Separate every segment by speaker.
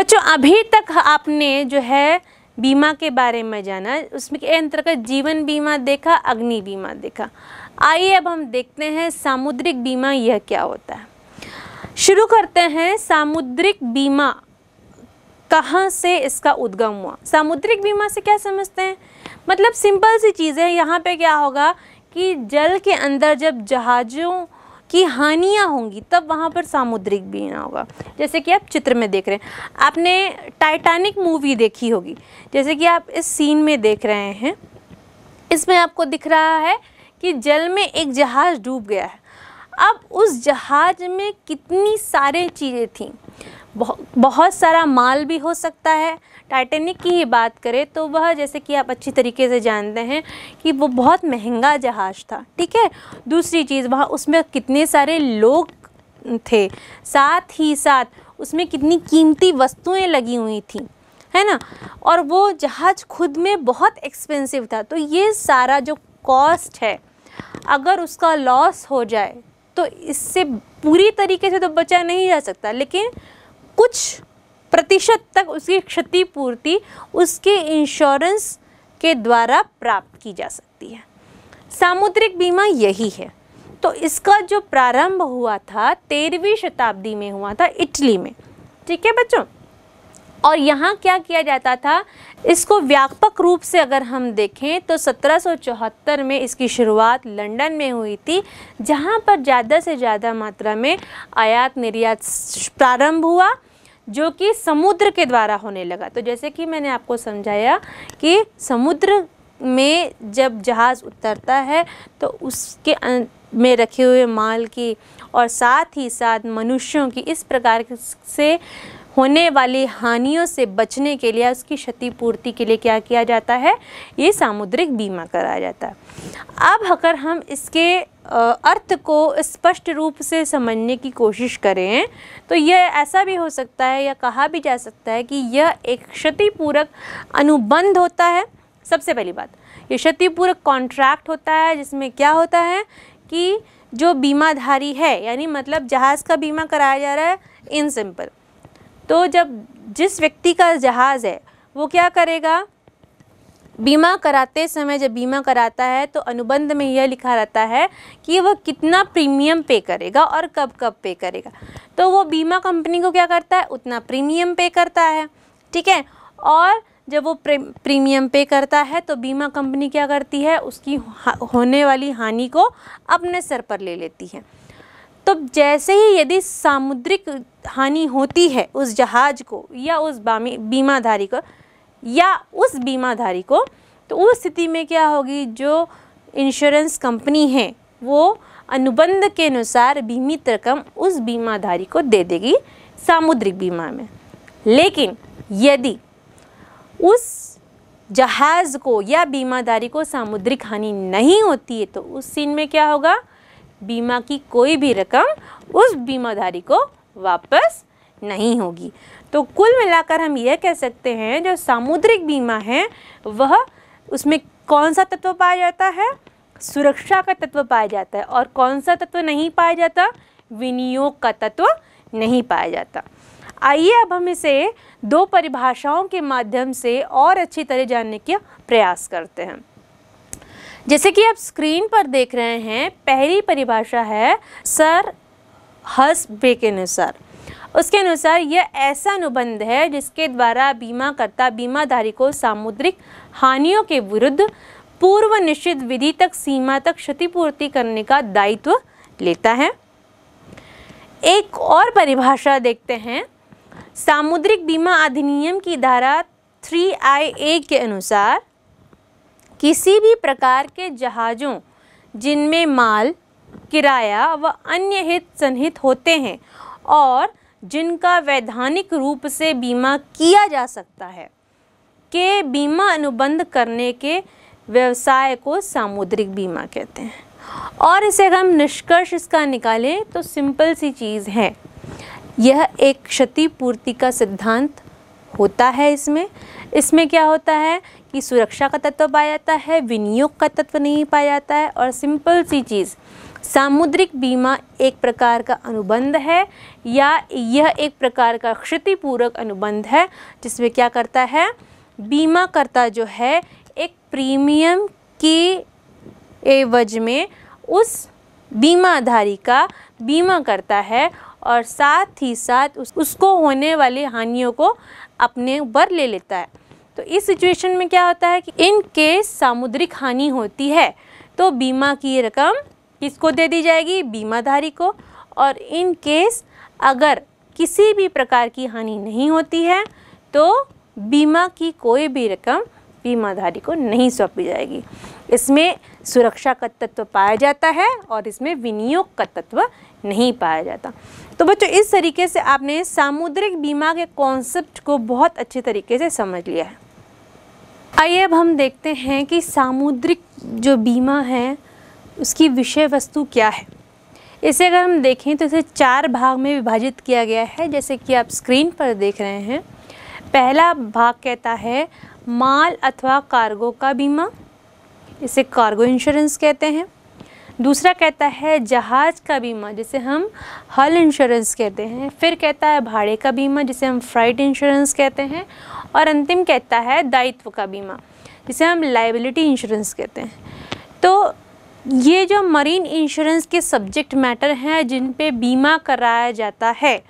Speaker 1: बच्चों अभी तक आपने जो है बीमा के बारे में जाना उसमें के अंतर्गत जीवन बीमा देखा अग्नि बीमा देखा आइए अब हम देखते हैं सामुद्रिक बीमा यह क्या होता है शुरू करते हैं सामुद्रिक बीमा कहाँ से इसका उद्गम हुआ सामुद्रिक बीमा से क्या समझते हैं मतलब सिंपल सी चीज़ है यहाँ पे क्या होगा कि जल के अंदर जब जहाज़ों की हानियाँ होंगी तब वहाँ पर सामुद्रिक बीना होगा जैसे कि आप चित्र में देख रहे हैं आपने टाइटैनिक मूवी देखी होगी जैसे कि आप इस सीन में देख रहे हैं इसमें आपको दिख रहा है कि जल में एक जहाज़ डूब गया है अब उस जहाज़ में कितनी सारी चीज़ें थीं बहुत बहुत सारा माल भी हो सकता है टाइटेनिक की ही बात करें तो वह जैसे कि आप अच्छी तरीके से जानते हैं कि वो बहुत महंगा जहाज़ था ठीक है दूसरी चीज़ वहाँ उसमें कितने सारे लोग थे साथ ही साथ उसमें कितनी कीमती वस्तुएं लगी हुई थी है ना और वो जहाज़ खुद में बहुत एक्सपेंसिव था तो ये सारा जो कॉस्ट है अगर उसका लॉस हो जाए तो इससे पूरी तरीके से तो बचा नहीं जा सकता लेकिन कुछ प्रतिशत तक उसकी क्षतिपूर्ति उसके इंश्योरेंस के द्वारा प्राप्त की जा सकती है सामुद्रिक बीमा यही है तो इसका जो प्रारंभ हुआ था तेरहवीं शताब्दी में हुआ था इटली में ठीक है बच्चों और यहाँ क्या किया जाता था इसको व्यापक रूप से अगर हम देखें तो 1774 में इसकी शुरुआत लंदन में हुई थी जहाँ पर ज़्यादा से ज़्यादा मात्रा में आयात निर्यात प्रारंभ हुआ जो कि समुद्र के द्वारा होने लगा तो जैसे कि मैंने आपको समझाया कि समुद्र में जब जहाज़ उतरता है तो उसके अं, में रखे हुए माल की और साथ ही साथ मनुष्यों की इस प्रकार से होने वाली हानियों से बचने के लिए उसकी क्षतिपूर्ति के लिए क्या किया जाता है ये सामुद्रिक बीमा कराया जाता है अब अगर हम इसके अर्थ को स्पष्ट रूप से समझने की कोशिश करें तो यह ऐसा भी हो सकता है या कहा भी जा सकता है कि यह एक क्षतिपूरक अनुबंध होता है सबसे पहली बात ये क्षतिपूरक कॉन्ट्रैक्ट होता है जिसमें क्या होता है कि जो बीमाधारी है यानी मतलब जहाज़ का बीमा कराया जा रहा है इन सिंपल तो जब जिस व्यक्ति का जहाज़ है वो क्या करेगा बीमा कराते समय जब बीमा कराता है तो अनुबंध में यह लिखा रहता है कि वह कितना प्रीमियम पे करेगा और कब कब पे करेगा तो वो बीमा कंपनी को क्या करता है उतना प्रीमियम पे करता है ठीक है और जब वो प्रीमियम पे करता है तो बीमा कंपनी क्या करती है उसकी होने वाली हानि को अपने सर पर ले लेती है तो जैसे ही यदि सामुद्रिक हानि होती है उस जहाज को या उस बीमाधारी को या उस बीमाधारी को तो उस स्थिति में क्या होगी जो इंश्योरेंस कंपनी है वो अनुबंध के अनुसार बीमित रकम उस बीमाधारी को दे देगी सामुद्रिक बीमा में लेकिन यदि उस जहाज़ को या बीमाधारी को सामुद्रिक हानि नहीं होती है तो उस सीन में क्या होगा बीमा की कोई भी रकम उस बीमाधारी को वापस नहीं होगी तो कुल मिलाकर हम यह कह सकते हैं जो सामुद्रिक बीमा है वह उसमें कौन सा तत्व पाया जाता है सुरक्षा का तत्व पाया जाता है और कौन सा तत्व नहीं पाया जाता विनियोग का तत्व नहीं पाया जाता आइए अब हम इसे दो परिभाषाओं के माध्यम से और अच्छी तरह जानने के प्रयास करते हैं जैसे कि आप स्क्रीन पर देख रहे हैं पहली परिभाषा है सर बे के अनुसार उसके अनुसार यह ऐसा अनुबंध है जिसके द्वारा बीमाकर्ता बीमाधारी को सामुद्रिक हानियों के विरुद्ध पूर्व निश्चित विधि तक सीमा तक क्षतिपूर्ति करने का दायित्व लेता है एक और परिभाषा देखते हैं सामुद्रिक बीमा अधिनियम की धारा थ्री आई ए के अनुसार किसी भी प्रकार के जहाज़ों जिनमें माल किराया व अन्य हित संहित होते हैं और जिनका वैधानिक रूप से बीमा किया जा सकता है के बीमा अनुबंध करने के व्यवसाय को सामुद्रिक बीमा कहते हैं और इसे अगर हम निष्कर्ष इसका निकालें तो सिंपल सी चीज़ है यह एक क्षतिपूर्ति का सिद्धांत होता है इसमें इसमें क्या होता है कि सुरक्षा का तत्व पाया जाता है विनियोग का तत्व नहीं पाया जाता है और सिंपल सी चीज़ सामुद्रिक बीमा एक प्रकार का अनुबंध है या यह एक प्रकार का क्षतिपूरक अनुबंध है जिसमें क्या करता है बीमाकर्ता जो है एक प्रीमियम की एवज में उस बीमाधारी का बीमा करता है और साथ ही साथ उस, उसको होने वाली हानियों को अपने ऊपर ले लेता है तो इस सिचुएशन में क्या होता है कि इन केस सामुद्रिक हानि होती है तो बीमा की रकम किसको दे दी जाएगी बीमाधारी को और इन केस अगर किसी भी प्रकार की हानि नहीं होती है तो बीमा की कोई भी रकम बीमाधारी को नहीं सौंपी जाएगी इसमें सुरक्षा का तत्व पाया जाता है और इसमें विनियोग का तत्व नहीं पाया जाता तो बच्चों इस तरीके से आपने सामुद्रिक बीमा के कॉन्सेप्ट को बहुत अच्छे तरीके से समझ लिया है आइए अब हम देखते हैं कि सामुद्रिक जो बीमा है उसकी विषय वस्तु क्या है इसे अगर हम देखें तो इसे चार भाग में विभाजित किया गया है जैसे कि आप स्क्रीन पर देख रहे हैं पहला भाग कहता है माल अथवा कार्गो का बीमा इसे कार्गो इंश्योरेंस कहते हैं दूसरा कहता है जहाज़ का बीमा जिसे हम हल इंश्योरेंस कहते हैं फिर कहता है भाड़े का बीमा जिसे हम फ्राइट इंश्योरेंस कहते हैं और अंतिम कहता है दायित्व का बीमा जिसे हम लाइबिलिटी इंश्योरेंस कहते हैं तो ये जो मरीन इंश्योरेंस के सब्जेक्ट मैटर हैं जिन पे बीमा कराया जाता है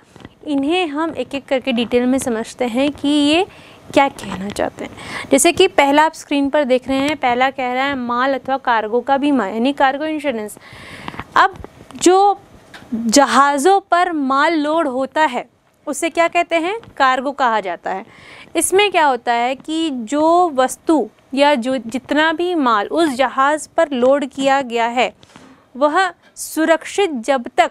Speaker 1: इन्हें हम एक एक करके डिटेल में समझते हैं कि ये क्या कहना चाहते हैं जैसे कि पहला आप स्क्रीन पर देख रहे हैं पहला कह रहा है माल अथवा कार्गो का बीमा यानी कार्गो इंश्योरेंस अब जो जहाज़ों पर माल लोड होता है उसे क्या कहते हैं कार्गो कहा जाता है इसमें क्या होता है कि जो वस्तु या जो जितना भी माल उस जहाज़ पर लोड किया गया है वह सुरक्षित जब तक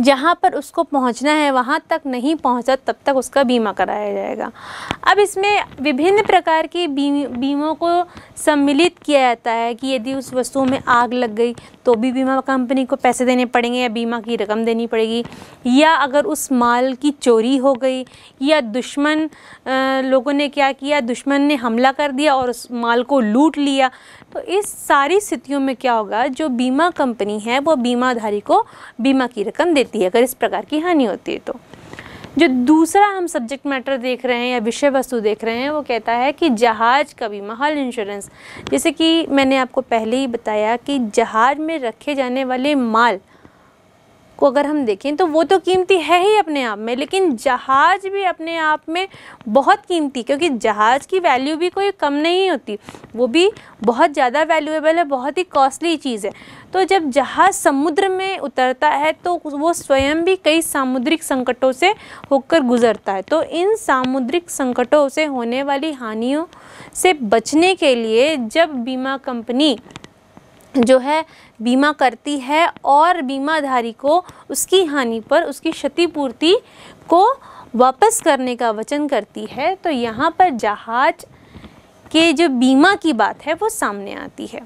Speaker 1: जहाँ पर उसको पहुँचना है वहाँ तक नहीं पहुँचा तब तक उसका बीमा कराया जाएगा अब इसमें विभिन्न प्रकार की बीम बीमों को सम्मिलित किया जाता है कि यदि उस वस्तु में आग लग गई तो भी बीमा कंपनी को पैसे देने पड़ेंगे या बीमा की रकम देनी पड़ेगी या अगर उस माल की चोरी हो गई या दुश्मन लोगों ने क्या किया दुश्मन ने हमला कर दिया और उस माल को लूट लिया तो इस सारी स्थितियों में क्या होगा जो बीमा कंपनी है वो बीमाधारी को बीमा की रकम देती है अगर इस प्रकार की हानि होती है तो जो दूसरा हम सब्जेक्ट मैटर देख रहे हैं या विषय वस्तु देख रहे हैं वो कहता है कि जहाज का बीमा हल इंश्योरेंस जैसे कि मैंने आपको पहले ही बताया कि जहाज में रखे जाने वाले माल को अगर हम देखें तो वो तो कीमती है ही अपने आप में लेकिन जहाज़ भी अपने आप में बहुत कीमती क्योंकि जहाज़ की वैल्यू भी कोई कम नहीं होती वो भी बहुत ज़्यादा वैल्यूएबल है बहुत ही कॉस्टली चीज़ है तो जब जहाज़ समुद्र में उतरता है तो वो स्वयं भी कई सामुद्रिक संकटों से होकर गुजरता है तो इन सामुद्रिक संकटों से होने वाली हानियों से बचने के लिए जब बीमा कंपनी जो है बीमा करती है और बीमाधारी को उसकी हानि पर उसकी क्षतिपूर्ति को वापस करने का वचन करती है तो यहाँ पर जहाज के जो बीमा की बात है वो सामने आती है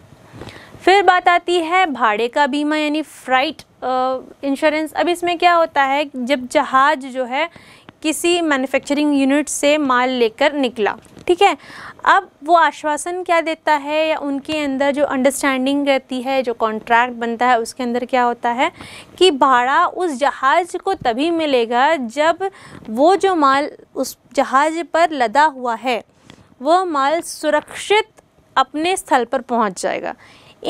Speaker 1: फिर बात आती है भाड़े का बीमा यानी फ्राइट इंश्योरेंस अब इसमें क्या होता है जब जहाज जो है किसी मैन्युफैक्चरिंग यूनिट से माल लेकर निकला ठीक है अब वो आश्वासन क्या देता है या उनके अंदर जो अंडरस्टैंडिंग रहती है जो कॉन्ट्रैक्ट बनता है उसके अंदर क्या होता है कि भाड़ा उस जहाज़ को तभी मिलेगा जब वो जो माल उस जहाज़ पर लदा हुआ है वह माल सुरक्षित अपने स्थल पर पहुंच जाएगा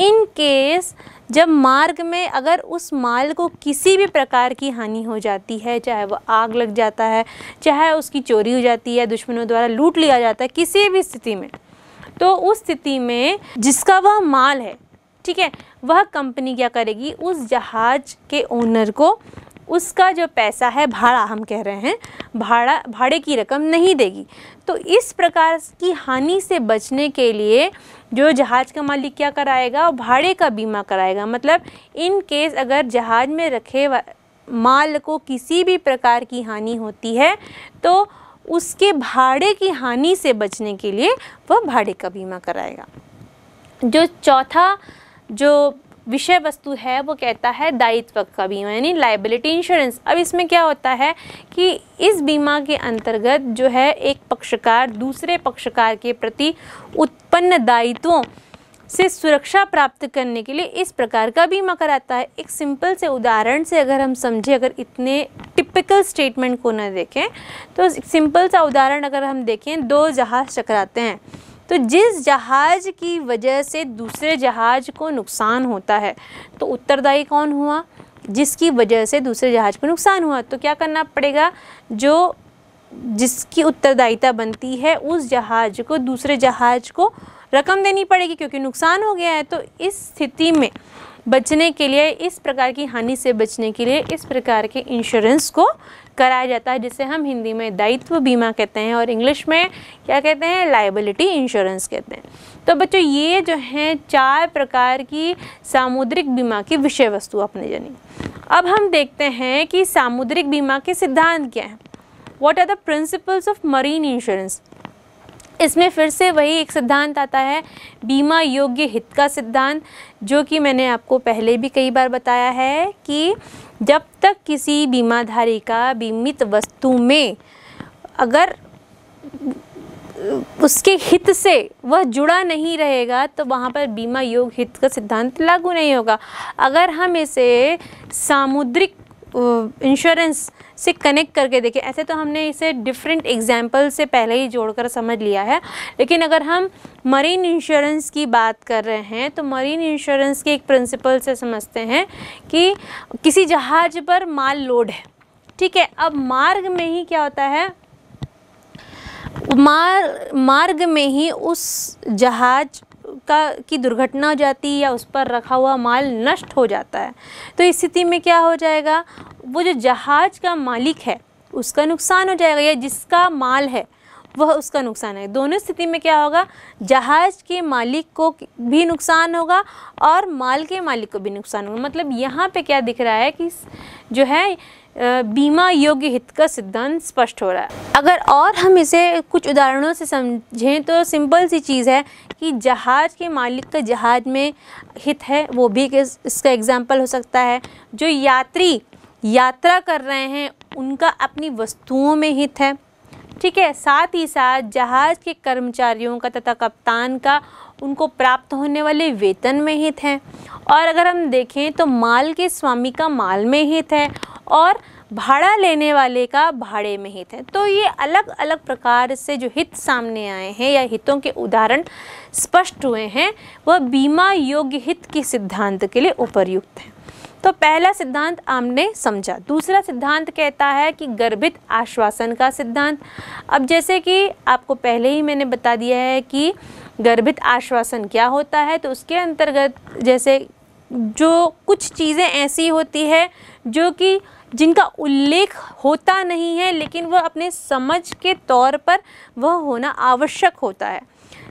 Speaker 1: इन केस जब मार्ग में अगर उस माल को किसी भी प्रकार की हानि हो जाती है चाहे वो आग लग जाता है चाहे उसकी चोरी हो जाती है दुश्मनों द्वारा लूट लिया जाता है किसी भी स्थिति में तो उस स्थिति में जिसका वह माल है ठीक है वह कंपनी क्या करेगी उस जहाज़ के ओनर को उसका जो पैसा है भाड़ा हम कह रहे हैं भाड़ा भाड़े की रकम नहीं देगी तो इस प्रकार की हानि से बचने के लिए जो जहाज़ का मालिक क्या कराएगा भाड़े का बीमा कराएगा मतलब इन केस अगर जहाज़ में रखे माल को किसी भी प्रकार की हानि होती है तो उसके भाड़े की हानि से बचने के लिए वह भाड़े का बीमा कराएगा जो चौथा जो विषय वस्तु है वो कहता है दायित्व का बीमा यानी लाइबिलिटी इंश्योरेंस अब इसमें क्या होता है कि इस बीमा के अंतर्गत जो है एक पक्षकार दूसरे पक्षकार के प्रति उत्पन्न दायित्वों से सुरक्षा प्राप्त करने के लिए इस प्रकार का बीमा कराता है एक सिंपल से उदाहरण से अगर हम समझें अगर इतने टिपिकल स्टेटमेंट को ना देखें तो सिंपल सा उदाहरण अगर हम देखें दो जहाज़ टकराते हैं तो जिस जहाज़ की वजह से दूसरे जहाज़ को नुकसान होता है तो उत्तरदायी कौन हुआ जिसकी वजह से दूसरे जहाज़ को नुकसान हुआ तो क्या करना पड़ेगा जो जिसकी उत्तरदायिता बनती है उस जहाज़ को दूसरे जहाज़ को रकम देनी पड़ेगी क्योंकि नुकसान हो गया है तो इस स्थिति में बचने के लिए इस प्रकार की हानि से बचने के लिए इस प्रकार के इंश्योरेंस को कराया जाता है जिसे हम हिंदी में दायित्व बीमा कहते हैं और इंग्लिश में क्या कहते हैं लाइबिलिटी इंश्योरेंस कहते हैं तो बच्चों ये जो हैं चार प्रकार की सामुद्रिक बीमा की विषय वस्तु अपने जानी अब हम देखते हैं कि सामुद्रिक बीमा के सिद्धांत क्या हैं what are the principles of marine insurance इसमें फिर से वही एक सिद्धांत आता है बीमा योग्य हित का सिद्धांत जो कि मैंने आपको पहले भी कई बार बताया है कि जब तक किसी बीमाधारी का बीमित वस्तु में अगर उसके हित से वह जुड़ा नहीं रहेगा तो वहाँ पर बीमा योग हित का सिद्धांत लागू नहीं होगा अगर हम इसे सामुद्रिक इंश्योरेंस से कनेक्ट करके देखें ऐसे तो हमने इसे डिफरेंट एग्जाम्पल से पहले ही जोड़कर समझ लिया है लेकिन अगर हम मरीन इंश्योरेंस की बात कर रहे हैं तो मरीन इंश्योरेंस के एक प्रिंसिपल से समझते हैं कि किसी जहाज़ पर माल लोड है ठीक है अब मार्ग में ही क्या होता है मार मार्ग में ही उस जहाज़ का की दुर्घटना हो जाती है या उस पर रखा हुआ माल नष्ट हो जाता है तो इस स्थिति में क्या हो जाएगा वो जो जहाज़ का मालिक है उसका नुकसान हो जाएगा या जिसका माल है वह उसका नुकसान है दोनों स्थिति में क्या होगा जहाज़ के मालिक को भी नुकसान होगा और माल के मालिक को भी नुकसान होगा मतलब यहाँ पे क्या दिख रहा है कि जो है बीमा योग्य हित का सिद्धांत स्पष्ट हो रहा है अगर और हम इसे कुछ उदाहरणों से समझें तो सिंपल सी चीज़ है कि जहाज़ के मालिक का जहाज़ में हित है वो भी इस, इसका एग्ज़ाम्पल हो सकता है जो यात्री यात्रा कर रहे हैं उनका अपनी वस्तुओं में हित है ठीक है साथ ही साथ जहाज़ के कर्मचारियों का तथा कप्तान का उनको प्राप्त होने वाले वेतन में हित है और अगर हम देखें तो माल के स्वामी का माल में हित है और भाड़ा लेने वाले का भाड़े में हित है तो ये अलग अलग प्रकार से जो हित सामने आए हैं या हितों के उदाहरण स्पष्ट हुए हैं वह बीमा योग्य हित के सिद्धांत के लिए उपयुक्त हैं तो पहला सिद्धांत आमने समझा दूसरा सिद्धांत कहता है कि गर्भित आश्वासन का सिद्धांत अब जैसे कि आपको पहले ही मैंने बता दिया है कि गर्भित आश्वासन क्या होता है तो उसके अंतर्गत जैसे जो कुछ चीज़ें ऐसी होती है जो कि जिनका उल्लेख होता नहीं है लेकिन वह अपने समझ के तौर पर वह होना आवश्यक होता है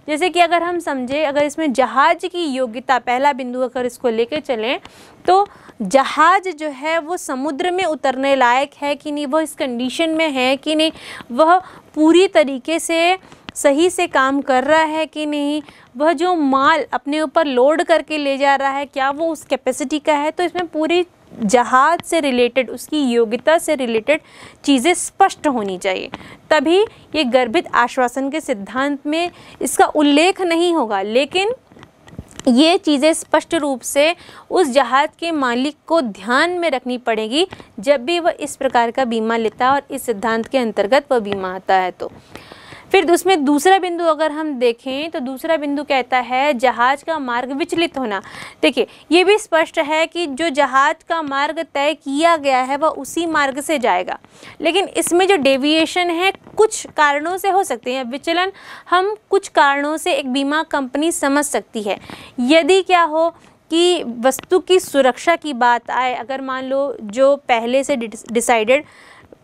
Speaker 1: जैसे कि अगर हम समझे अगर इसमें जहाज की योग्यता पहला बिंदु अगर इसको लेके चलें तो जहाज जो है वो समुद्र में उतरने लायक है कि नहीं वह इस कंडीशन में है कि नहीं वह पूरी तरीके से सही से काम कर रहा है कि नहीं वह जो माल अपने ऊपर लोड करके ले जा रहा है क्या वो उस कैपेसिटी का है तो इसमें पूरी जहाज से रिलेटेड उसकी योग्यता से रिलेटेड चीज़ें स्पष्ट होनी चाहिए तभी ये गर्भित आश्वासन के सिद्धांत में इसका उल्लेख नहीं होगा लेकिन ये चीज़ें स्पष्ट रूप से उस जहाज़ के मालिक को ध्यान में रखनी पड़ेगी जब भी वह इस प्रकार का बीमा लेता है और इस सिद्धांत के अंतर्गत वह बीमा आता है तो फिर उसमें दूसरा बिंदु अगर हम देखें तो दूसरा बिंदु कहता है जहाज़ का मार्ग विचलित होना देखिए ये भी स्पष्ट है कि जो जहाज़ का मार्ग तय किया गया है वह उसी मार्ग से जाएगा लेकिन इसमें जो डेविएशन है कुछ कारणों से हो सकते हैं विचलन हम कुछ कारणों से एक बीमा कंपनी समझ सकती है यदि क्या हो कि वस्तु की सुरक्षा की बात आए अगर मान लो जो पहले से डिसाइडेड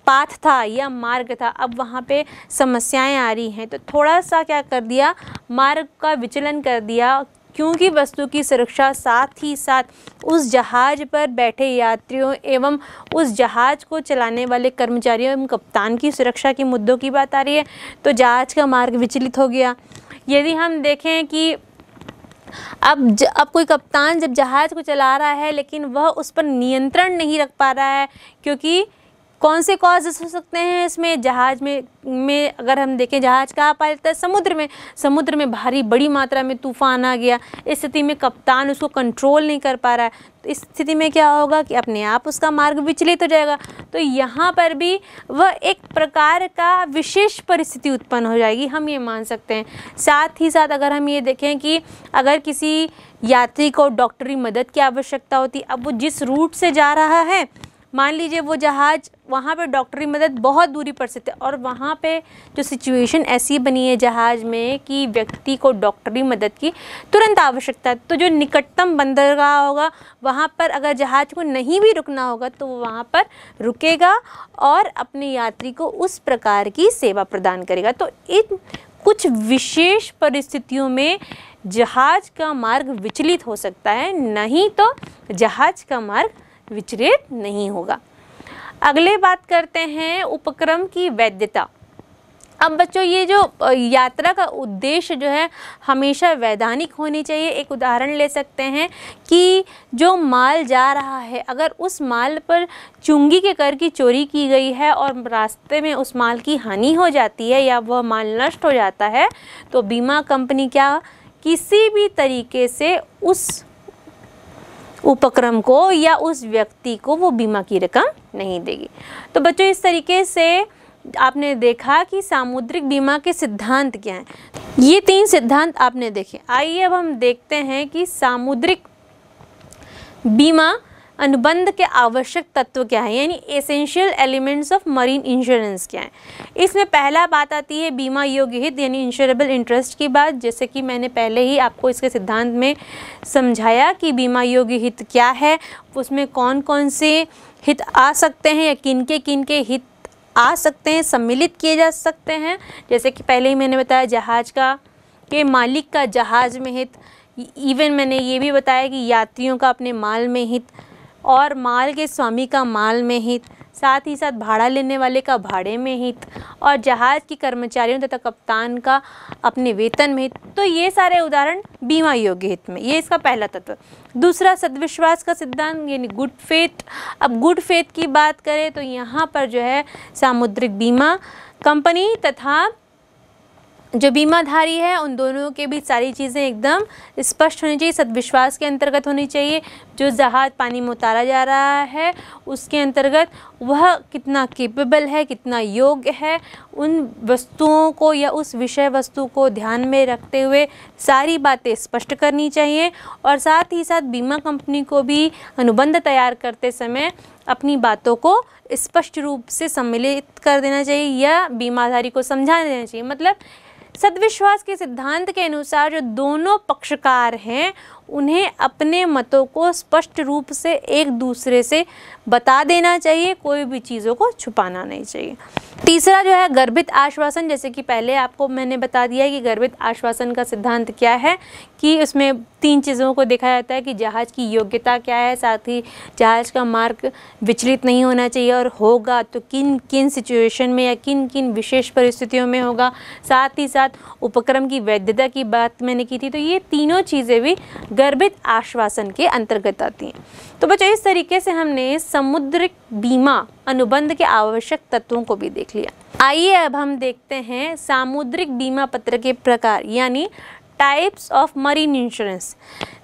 Speaker 1: पाथ था या मार्ग था अब वहाँ पे समस्याएं आ रही हैं तो थोड़ा सा क्या कर दिया मार्ग का विचलन कर दिया क्योंकि वस्तु की सुरक्षा साथ ही साथ उस जहाज़ पर बैठे यात्रियों एवं उस जहाज़ को चलाने वाले कर्मचारियों एवं कप्तान की सुरक्षा के मुद्दों की बात आ रही है तो जहाज़ का मार्ग विचलित हो गया यदि हम देखें कि अब ज, अब कोई कप्तान जब जहाज़ को चला रहा है लेकिन वह उस पर नियंत्रण नहीं रख पा रहा है क्योंकि कौन से कॉजेस हो सकते हैं इसमें जहाज में में अगर हम देखें जहाज कहाँ पाया जाता है समुद्र में समुद्र में भारी बड़ी मात्रा में तूफान आ गया इस स्थिति में कप्तान उसको कंट्रोल नहीं कर पा रहा है तो इस स्थिति में क्या होगा कि अपने आप उसका मार्ग विचलित हो जाएगा तो यहाँ पर भी वह एक प्रकार का विशेष परिस्थिति उत्पन्न हो जाएगी हम ये मान सकते हैं साथ ही साथ अगर हम ये देखें कि अगर किसी यात्री को डॉक्टरी मदद की आवश्यकता होती अब वो जिस रूट से जा रहा है मान लीजिए वो जहाज़ वहाँ पे डॉक्टरी मदद बहुत दूरी पर से थे और वहाँ पे जो सिचुएशन ऐसी बनी है जहाज़ में कि व्यक्ति को डॉक्टरी मदद की तुरंत आवश्यकता है तो जो निकटतम बंदरगाह होगा वहाँ पर अगर जहाज़ को नहीं भी रुकना होगा तो वो वहाँ पर रुकेगा और अपने यात्री को उस प्रकार की सेवा प्रदान करेगा तो इन कुछ विशेष परिस्थितियों में जहाज़ का मार्ग विचलित हो सकता है नहीं तो जहाज़ का मार्ग विचरित नहीं होगा अगले बात करते हैं उपक्रम की वैधता अब बच्चों ये जो यात्रा का उद्देश्य जो है हमेशा वैधानिक होनी चाहिए एक उदाहरण ले सकते हैं कि जो माल जा रहा है अगर उस माल पर चुंगी के कर की चोरी की गई है और रास्ते में उस माल की हानि हो जाती है या वह माल नष्ट हो जाता है तो बीमा कंपनी क्या किसी भी तरीके से उस उपक्रम को या उस व्यक्ति को वो बीमा की रकम नहीं देगी तो बच्चों इस तरीके से आपने देखा कि सामुद्रिक बीमा के सिद्धांत क्या हैं ये तीन सिद्धांत आपने देखे आइए अब हम देखते हैं कि सामुद्रिक बीमा अनुबंध के आवश्यक तत्व क्या है यानी essential elements of marine insurance क्या है इसमें पहला बात आती है बीमा योग्य हित यानी इंश्योरेबल इंटरेस्ट की बात जैसे कि मैंने पहले ही आपको इसके सिद्धांत में समझाया कि बीमा योग्य हित क्या है उसमें कौन कौन से हित आ सकते हैं या किन के किन के हित आ सकते हैं सम्मिलित किए जा सकते हैं जैसे कि पहले ही मैंने बताया जहाज़ का के मालिक का जहाज़ में हित इवन e-, मैंने ये भी बताया कि यात्रियों का अपने माल में हित और माल के स्वामी का माल में हित साथ ही साथ भाड़ा लेने वाले का भाड़े में हित और जहाज़ के कर्मचारियों तथा कप्तान का अपने वेतन में हित तो ये सारे उदाहरण बीमा योग्य हित में ये इसका पहला तत्व दूसरा सदविश्वास का सिद्धांत यानी गुड फेथ अब गुड फेथ की बात करें तो यहाँ पर जो है सामुद्रिक बीमा कंपनी तथा जो बीमाधारी है उन दोनों के बीच सारी चीज़ें एकदम स्पष्ट होनी चाहिए सदविश्वास के अंतर्गत होनी चाहिए जो जहाज पानी में उतारा जा रहा है उसके अंतर्गत वह कितना केपेबल है कितना योग्य है उन वस्तुओं को या उस विषय वस्तु को ध्यान में रखते हुए सारी बातें स्पष्ट करनी चाहिए और साथ ही साथ बीमा कंपनी को भी अनुबंध तैयार करते समय अपनी बातों को स्पष्ट रूप से सम्मिलित कर देना चाहिए या बीमाधारी को समझा देना चाहिए मतलब सदविश्वास के सिद्धांत के अनुसार जो दोनों पक्षकार हैं उन्हें अपने मतों को स्पष्ट रूप से एक दूसरे से बता देना चाहिए कोई भी चीज़ों को छुपाना नहीं चाहिए तीसरा जो है गर्भित आश्वासन जैसे कि पहले आपको मैंने बता दिया कि गर्भित आश्वासन का सिद्धांत क्या है कि उसमें तीन चीज़ों को देखा जाता है कि जहाज़ की योग्यता क्या है साथ ही जहाज़ का मार्ग विचलित नहीं होना चाहिए और होगा तो किन किन सिचुएशन में या किन किन विशेष परिस्थितियों में होगा साथ ही साथ उपक्रम की वैधता की बात मैंने की थी तो ये तीनों चीज़ें भी गर्भित आश्वासन के अंतर्गत आती हैं तो बच्चों इस तरीके से हमने समुद्र बीमा अनुबंध के आवश्यक तत्वों को भी देख लिया आइए अब हम देखते हैं सामुद्रिक बीमा पत्र के प्रकार यानी टाइप्स ऑफ मरीन इंश्योरेंस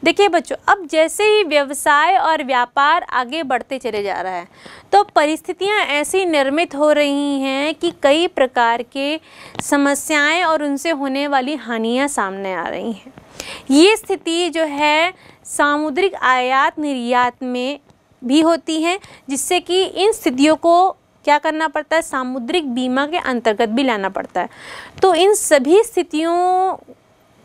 Speaker 1: देखिए बच्चों अब जैसे ही व्यवसाय और व्यापार आगे बढ़ते चले जा रहा है तो परिस्थितियां ऐसी निर्मित हो रही हैं कि कई प्रकार के समस्याएं और उनसे होने वाली हानियां सामने आ रही हैं ये स्थिति जो है सामुद्रिक आयात निर्यात में भी होती हैं जिससे कि इन स्थितियों को क्या करना पड़ता है सामुद्रिक बीमा के अंतर्गत भी लाना पड़ता है तो इन सभी स्थितियों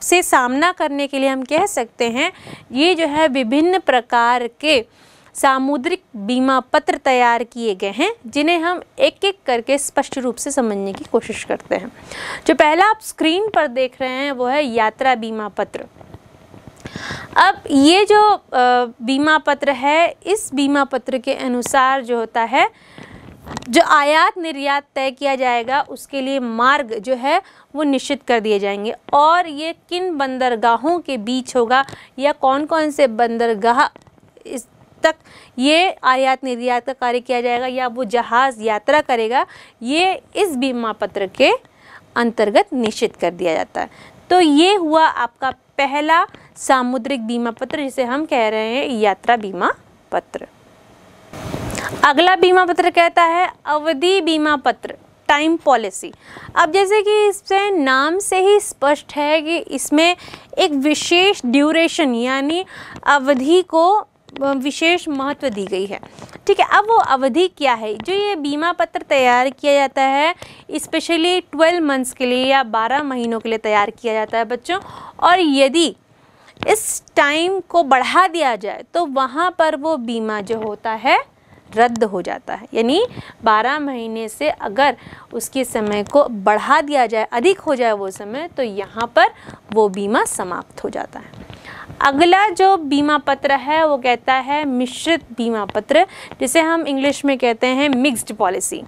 Speaker 1: से सामना करने के लिए हम कह सकते हैं ये जो है विभिन्न प्रकार के सामुद्रिक बीमा पत्र तैयार किए गए हैं जिन्हें हम एक एक करके स्पष्ट रूप से समझने की कोशिश करते हैं जो पहला आप स्क्रीन पर देख रहे हैं वो है यात्रा बीमा पत्र अब ये जो बीमा पत्र है इस बीमा पत्र के अनुसार जो होता है जो आयात निर्यात तय किया जाएगा उसके लिए मार्ग जो है वो निश्चित कर दिए जाएंगे और ये किन बंदरगाहों के बीच होगा या कौन कौन से बंदरगाह इस तक ये आयात निर्यात का कार्य किया जाएगा या वो जहाज़ यात्रा करेगा ये इस बीमा पत्र के अंतर्गत निश्चित कर दिया जाता है तो ये हुआ आपका पहला सामुद्रिक बीमा पत्र जिसे हम कह रहे हैं यात्रा बीमा पत्र अगला बीमा पत्र कहता है अवधि बीमा पत्र टाइम पॉलिसी अब जैसे कि इससे नाम से ही स्पष्ट है कि इसमें एक विशेष ड्यूरेशन यानी अवधि को विशेष महत्व दी गई है ठीक है अब वो अवधि क्या है जो ये बीमा पत्र तैयार किया जाता है स्पेशली ट्वेल्व मंथ्स के लिए या बारह महीनों के लिए तैयार किया जाता है बच्चों और यदि इस टाइम को बढ़ा दिया जाए तो वहाँ पर वो बीमा जो होता है रद्द हो जाता है यानी 12 महीने से अगर उसके समय को बढ़ा दिया जाए अधिक हो जाए वो समय तो यहाँ पर वो बीमा समाप्त हो जाता है अगला जो बीमा पत्र है वो कहता है मिश्रित बीमा पत्र जिसे हम इंग्लिश में कहते हैं मिक्स्ड पॉलिसी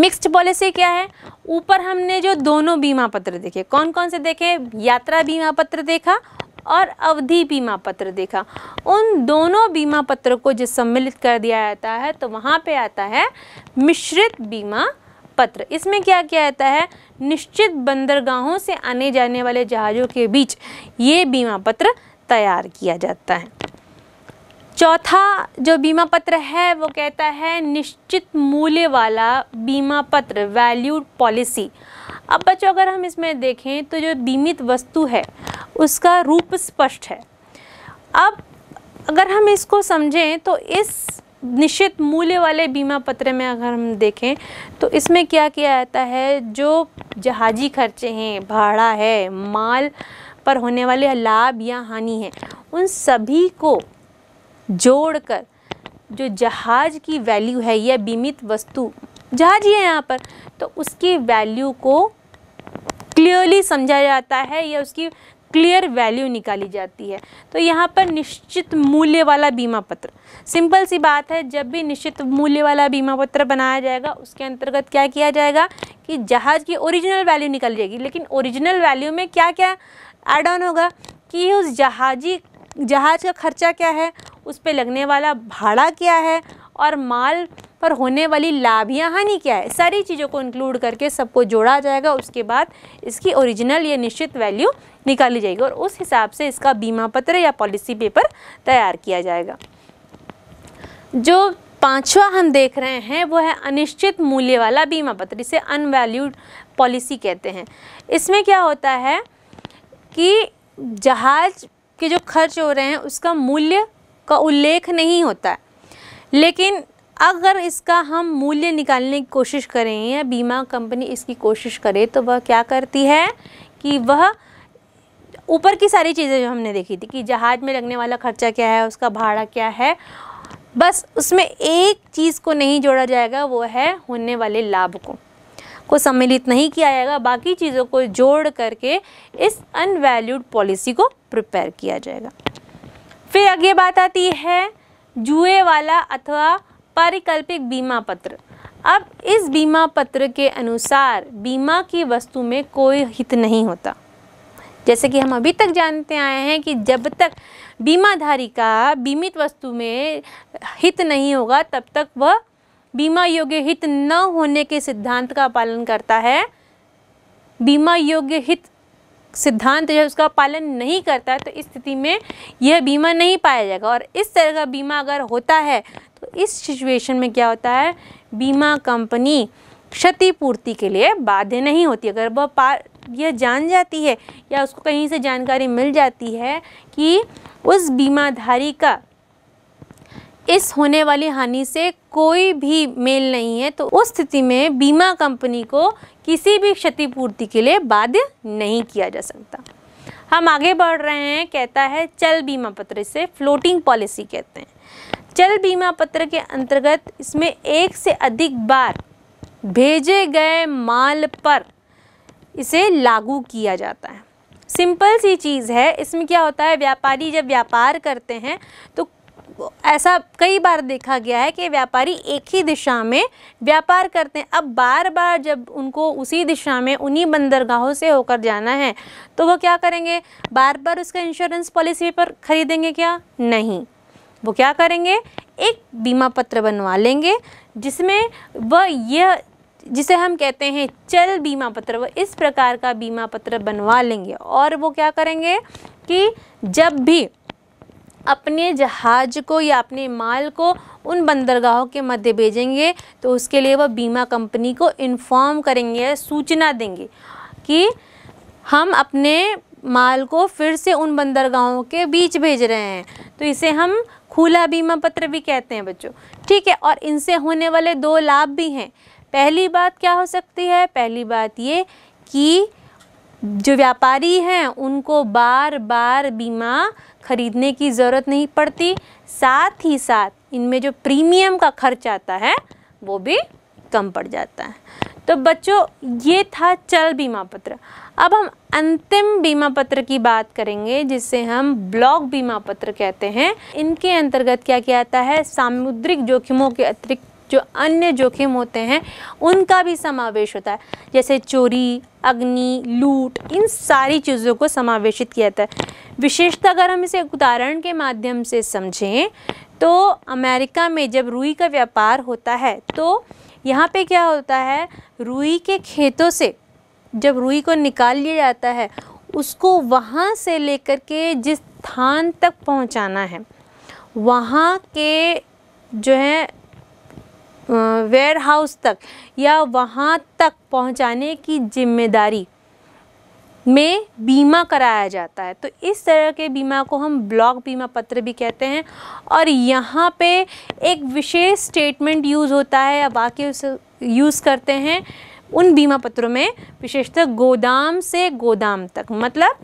Speaker 1: मिक्स्ड पॉलिसी क्या है ऊपर हमने जो दोनों बीमा पत्र देखे कौन कौन से देखे यात्रा बीमा पत्र देखा और अवधि बीमा पत्र देखा उन दोनों बीमा पत्र को जो सम्मिलित कर दिया जाता है तो वहाँ पे आता है मिश्रित बीमा पत्र इसमें क्या किया जाता है निश्चित बंदरगाहों से आने जाने वाले जहाज़ों के बीच ये बीमा पत्र तैयार किया जाता है चौथा जो बीमा पत्र है वो कहता है निश्चित मूल्य वाला बीमा पत्र वैल्यू पॉलिसी अब बच्चों अगर हम इसमें देखें तो जो बीमित वस्तु है उसका रूप स्पष्ट है अब अगर हम इसको समझें तो इस निश्चित मूल्य वाले बीमा पत्र में अगर हम देखें तो इसमें क्या किया जाता है जो जहाजी खर्चे हैं भाड़ा है माल पर होने वाले लाभ या हानि है उन सभी को जोड़कर जो जहाज की वैल्यू है या बीमित वस्तु जहाज ही है यहाँ पर तो उसकी वैल्यू को क्लियरली समझा जाता है या उसकी क्लियर वैल्यू निकाली जाती है तो यहाँ पर निश्चित मूल्य वाला बीमा पत्र सिंपल सी बात है जब भी निश्चित मूल्य वाला बीमा पत्र बनाया जाएगा उसके अंतर्गत क्या किया जाएगा कि जहाज़ की ओरिजिनल वैल्यू निकल जाएगी लेकिन ओरिजिनल वैल्यू में क्या क्या एड ऑन होगा कि उस जहाजी जहाज़ का खर्चा क्या है उस पर लगने वाला भाड़ा क्या है और माल और होने वाली लाभ या हानि क्या है सारी चीज़ों को इंक्लूड करके सबको जोड़ा जाएगा उसके बाद इसकी ओरिजिनल या निश्चित वैल्यू निकाली जाएगी और उस हिसाब से इसका बीमा पत्र या पॉलिसी पेपर तैयार किया जाएगा जो पांचवा हम देख रहे हैं वो है अनिश्चित मूल्य वाला बीमा पत्र इसे अनवैल्यूड पॉलिसी कहते हैं इसमें क्या होता है कि जहाज़ के जो खर्च हो रहे हैं उसका मूल्य का उल्लेख नहीं होता है लेकिन अगर इसका हम मूल्य निकालने की कोशिश करें या बीमा कंपनी इसकी कोशिश करे तो वह क्या करती है कि वह ऊपर की सारी चीज़ें जो हमने देखी थी कि जहाज़ में लगने वाला खर्चा क्या है उसका भाड़ा क्या है बस उसमें एक चीज़ को नहीं जोड़ा जाएगा वो है होने वाले लाभ को को सम्मिलित नहीं किया जाएगा बाकी चीज़ों को जोड़ करके इस अनवैल्यूड पॉलिसी को प्रिपेयर किया जाएगा फिर आगे बात आती है जुए वाला अथवा परिकल्पिक बीमा पत्र अब इस बीमा पत्र के अनुसार बीमा की वस्तु में कोई हित नहीं होता जैसे कि हम अभी तक जानते आए हैं कि जब तक बीमाधारी का बीमित वस्तु में हित नहीं होगा तब तक वह बीमा योग्य हित न होने के सिद्धांत का पालन करता है बीमा योग्य हित सिद्धांत जो उसका पालन नहीं करता है तो इस स्थिति में यह बीमा नहीं पाया जाएगा और इस तरह का बीमा अगर होता है इस सिचुएशन में क्या होता है बीमा कंपनी क्षतिपूर्ति के लिए बाध्य नहीं होती अगर वह पा यह जान जाती है या उसको कहीं से जानकारी मिल जाती है कि उस बीमाधारी का इस होने वाली हानि से कोई भी मेल नहीं है तो उस स्थिति में बीमा कंपनी को किसी भी क्षतिपूर्ति के लिए बाध्य नहीं किया जा सकता हम आगे बढ़ रहे हैं कहता है चल बीमा पत्र से फ्लोटिंग पॉलिसी कहते हैं चल बीमा पत्र के अंतर्गत इसमें एक से अधिक बार भेजे गए माल पर इसे लागू किया जाता है सिंपल सी चीज़ है इसमें क्या होता है व्यापारी जब व्यापार करते हैं तो ऐसा कई बार देखा गया है कि व्यापारी एक ही दिशा में व्यापार करते हैं अब बार बार जब उनको उसी दिशा में उन्हीं बंदरगाहों से होकर जाना है तो वो क्या करेंगे बार बार उसका इंश्योरेंस पॉलिसी पर खरीदेंगे क्या नहीं वो क्या करेंगे एक बीमा पत्र बनवा लेंगे जिसमें वह यह जिसे हम कहते हैं चल बीमा पत्र वह इस प्रकार का बीमा पत्र बनवा लेंगे और वो क्या करेंगे कि जब भी अपने जहाज को या अपने माल को उन बंदरगाहों के मध्य भेजेंगे तो उसके लिए वह बीमा कंपनी को इन्फॉर्म करेंगे सूचना देंगे कि हम अपने माल को फिर से उन बंदरगाहों के बीच भेज रहे हैं तो इसे हम खुला बीमा पत्र भी कहते हैं बच्चों ठीक है और इनसे होने वाले दो लाभ भी हैं पहली बात क्या हो सकती है पहली बात ये कि जो व्यापारी हैं उनको बार बार बीमा खरीदने की ज़रूरत नहीं पड़ती साथ ही साथ इनमें जो प्रीमियम का खर्च आता है वो भी कम पड़ जाता है तो बच्चों ये था चल बीमा पत्र अब हम अंतिम बीमा पत्र की बात करेंगे जिसे हम ब्लॉक बीमा पत्र कहते हैं इनके अंतर्गत क्या किया जाता है सामुद्रिक जोखिमों के अतिरिक्त जो अन्य जोखिम होते हैं उनका भी समावेश होता है जैसे चोरी अग्नि लूट इन सारी चीज़ों को समावेशित किया जाता है विशेषतः अगर हम इसे उदाहरण के माध्यम से समझें तो अमेरिका में जब रुई का व्यापार होता है तो यहाँ पे क्या होता है रुई के खेतों से जब रुई को निकाल लिया जाता है उसको वहाँ से लेकर के जिस स्थान तक पहुँचाना है वहाँ के जो है वेयर हाउस तक या वहाँ तक पहुँचाने की जिम्मेदारी में बीमा कराया जाता है तो इस तरह के बीमा को हम ब्लॉक बीमा पत्र भी कहते हैं और यहाँ पे एक विशेष स्टेटमेंट यूज़ होता है या वाक्य उसे यूज़ करते हैं उन बीमा पत्रों में विशेषतः गोदाम से गोदाम तक मतलब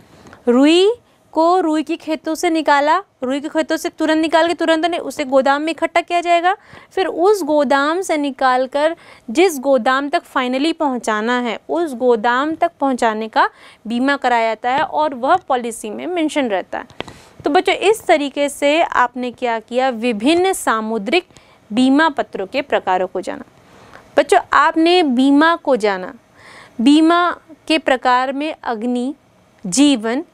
Speaker 1: रुई को रुई की खेतों से निकाला रुई के खेतों से तुरंत निकाल के तुरंत नहीं उसे गोदाम में इकट्ठा किया जाएगा फिर उस गोदाम से निकाल कर जिस गोदाम तक फाइनली पहुंचाना है उस गोदाम तक पहुंचाने का बीमा कराया जाता है और वह पॉलिसी में मेंशन रहता है तो बच्चों इस तरीके से आपने क्या किया विभिन्न सामुद्रिक बीमा पत्रों के प्रकारों को जाना बच्चों आपने बीमा को जाना बीमा के प्रकार में अग्नि जीवन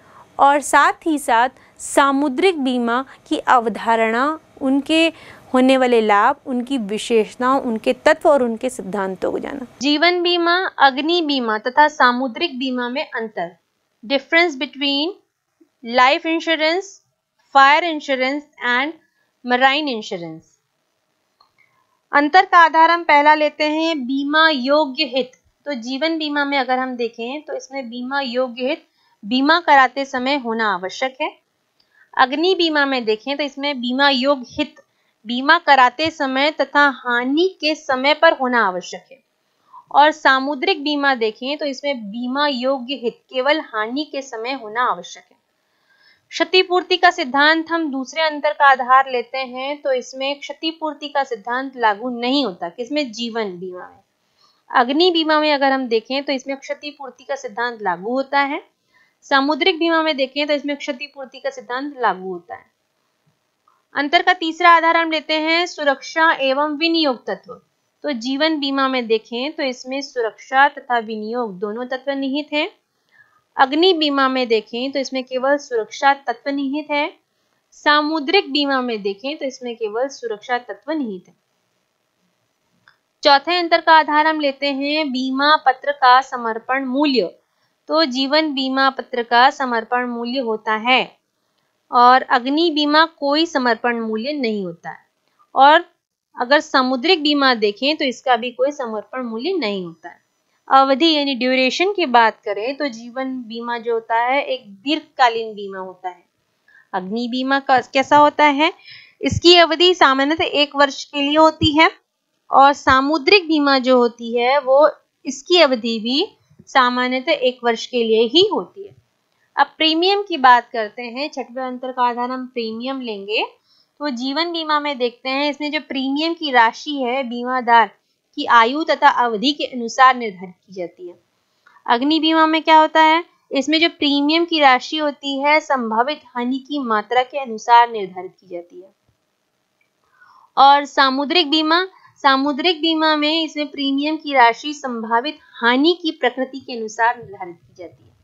Speaker 1: और साथ ही साथ सामुद्रिक बीमा की अवधारणा उनके होने वाले लाभ उनकी विशेषताओं उनके तत्व और उनके सिद्धांतों को जाना जीवन बीमा अग्नि बीमा तथा सामुद्रिक बीमा में अंतर difference between life insurance fire insurance and marine insurance अंतर का आधार हम पहला लेते हैं बीमा योग्य हित तो जीवन बीमा में अगर हम देखें तो इसमें बीमा योग्य हित बीमा कराते समय होना आवश्यक है अग्नि बीमा में देखें तो इसमें बीमा योग्य हित बीमा कराते समय तथा हानि के समय पर होना आवश्यक है और सामुद्रिक बीमा देखें तो इसमें बीमा योग्य हित केवल हानि के समय होना आवश्यक है क्षतिपूर्ति का सिद्धांत हम दूसरे अंतर का आधार लेते हैं तो इसमें क्षतिपूर्ति का सिद्धांत लागू नहीं होता किसमें जीवन बीमा में अग्नि बीमा में अगर हम देखें तो इसमें क्षतिपूर्ति का सिद्धांत लागू होता है सामुद्रिक बीमा में देखें तो इसमें क्षतिपूर्ति का सिद्धांत लागू होता है अंतर का तीसरा आधार हम लेते हैं सुरक्षा एवं विनियोग तत्व तो जीवन बीमा में देखें तो इसमें सुरक्षा तथा विनियोग दोनों तत्व निहित हैं अग्नि बीमा में देखें तो इसमें केवल सुरक्षा तत्व निहित है सामुद्रिक बीमा में देखें तो इसमें केवल सुरक्षा तत्व निहित है चौथे अंतर का आधार हम लेते हैं बीमा पत्र का समर्पण मूल्य तो जीवन बीमा पत्र का समर्पण मूल्य होता है और अग्नि बीमा कोई समर्पण मूल्य नहीं होता है और अगर सामुद्रिक बीमा देखें तो इसका भी कोई समर्पण मूल्य नहीं होता है अवधि यानी ड्यूरेशन की बात करें तो जीवन बीमा जो होता है एक दीर्घकालीन बीमा होता है अग्नि बीमा कैसा होता है इसकी अवधि सामान्यतः एक वर्ष के लिए होती है और सामुद्रिक बीमा जो होती है वो इसकी अवधि भी सामान्यतः एक वर्ष के लिए ही होती है अब प्रीमियम की बात करते हैं छठवें अंतर का आधार हम प्रीमियम लेंगे तो जीवन बीमा में देखते हैं इसमें जो प्रीमियम की राशि है बीमादार की आयु तथा अवधि के अनुसार निर्धारित की जाती है अग्नि बीमा में क्या होता है इसमें जो प्रीमियम की राशि होती है संभावित हानि की मात्रा के अनुसार निर्धारित की जाती है और सामुद्रिक बीमा सामुद्रिक बीमा में इसमें प्रीमियम की राशि संभावित हानि की प्रकृति के अनुसार निर्धारित की जाती है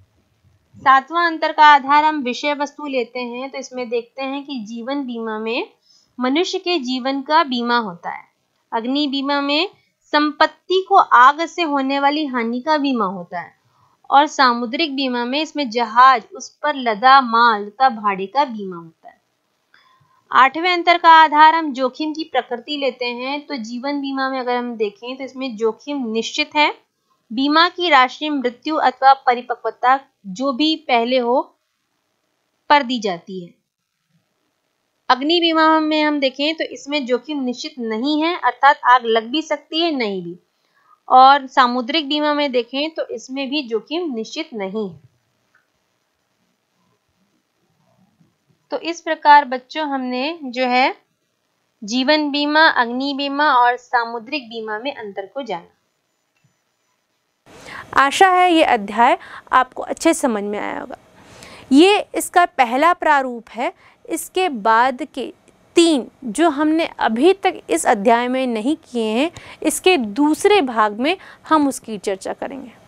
Speaker 1: सातवां अंतर का आधार हम विषय वस्तु लेते हैं तो इसमें देखते हैं कि जीवन बीमा में मनुष्य के जीवन का बीमा होता है अग्नि बीमा में संपत्ति को आग से होने वाली हानि का बीमा होता है और सामुद्रिक बीमा में इसमें जहाज उस पर लदा माल तथा भाड़े का बीमा होता है आठवें अंतर का आधार हम जोखिम की प्रकृति लेते हैं तो जीवन बीमा में अगर हम देखें तो इसमें जोखिम निश्चित है बीमा की राशि मृत्यु अथवा परिपक्वता जो भी पहले हो पर दी जाती है अग्नि बीमा में हम देखें तो इसमें जोखिम निश्चित नहीं है अर्थात आग लग भी सकती है नहीं भी और सामुद्रिक बीमा में देखें तो इसमें भी जोखिम निश्चित नहीं है तो इस प्रकार बच्चों हमने जो है जीवन बीमा अग्नि बीमा और सामुद्रिक बीमा में अंतर को जाना आशा है ये अध्याय आपको अच्छे समझ में आया होगा ये इसका पहला प्रारूप है इसके बाद के तीन जो हमने अभी तक इस अध्याय में नहीं किए हैं इसके दूसरे भाग में हम उसकी चर्चा करेंगे